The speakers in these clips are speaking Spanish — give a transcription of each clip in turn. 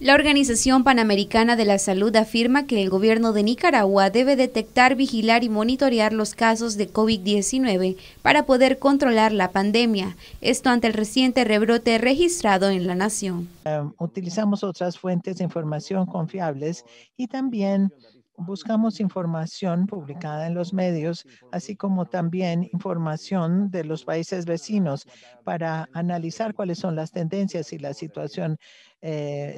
La Organización Panamericana de la Salud afirma que el gobierno de Nicaragua debe detectar, vigilar y monitorear los casos de COVID-19 para poder controlar la pandemia, esto ante el reciente rebrote registrado en la nación. Em, utilizamos otras fuentes de información confiables y también buscamos información publicada en los medios, así como también información de los países vecinos para analizar cuáles son las tendencias y la situación eh,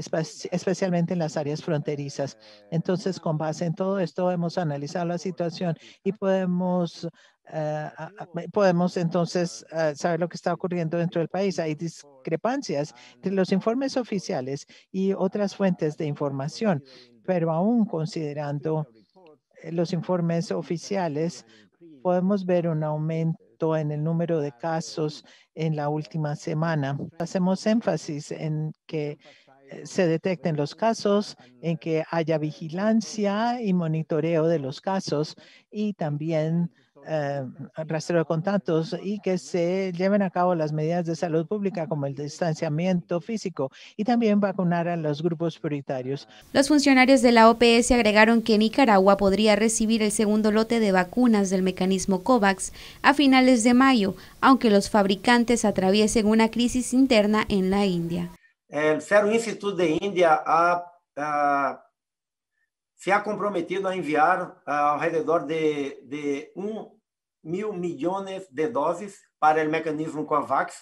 especialmente en las áreas fronterizas. Entonces, con base en todo esto, hemos analizado la situación y podemos eh, podemos entonces eh, saber lo que está ocurriendo dentro del país. Hay discrepancias entre los informes oficiales y otras fuentes de información, pero aún considerando los informes oficiales, podemos ver un aumento en el número de casos en la última semana. Hacemos énfasis en que eh, se detecten los casos, en que haya vigilancia y monitoreo de los casos y también eh, rastreo de contactos y que se lleven a cabo las medidas de salud pública como el distanciamiento físico y también vacunar a los grupos prioritarios. Los funcionarios de la OPS agregaron que Nicaragua podría recibir el segundo lote de vacunas del mecanismo COVAX a finales de mayo, aunque los fabricantes atraviesen una crisis interna en la India. El Serum Institute de India ha se ha comprometido a enviar ao ah, redor de, de 1 mil milhões de doses para o mecanismo COVAX,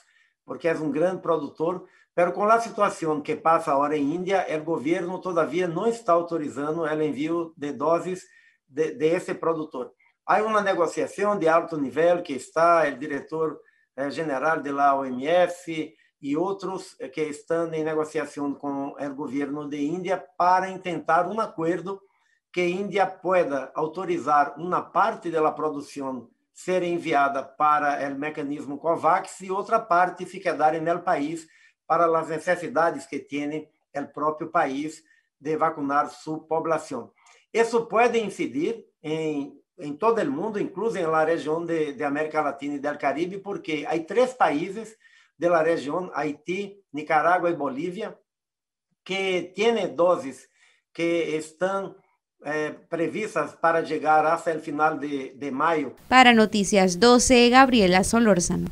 porque é um grande produtor. Mas com a situação que passa agora em Índia, o governo todavia não está autorizando o envio de doses de, de produtor. Há uma negociação de alto nível que está o diretor eh, general de OMS e outros eh, que estão em negociação com o governo de Índia para tentar um acordo que a Índia pueda autorizar uma parte da produção ser enviada para o mecanismo COVAX e outra parte ficar no país para as necessidades que tem o próprio país de vacinar sua população. Isso pode incidir em, em todo o mundo, inclusive na região de, de América Latina e do Caribe, porque há três países da região, Haiti, Nicarágua e Bolívia, que têm doses que estão Eh, previstas para llegar hasta el final de, de mayo. Para Noticias 12, Gabriela Solórzano.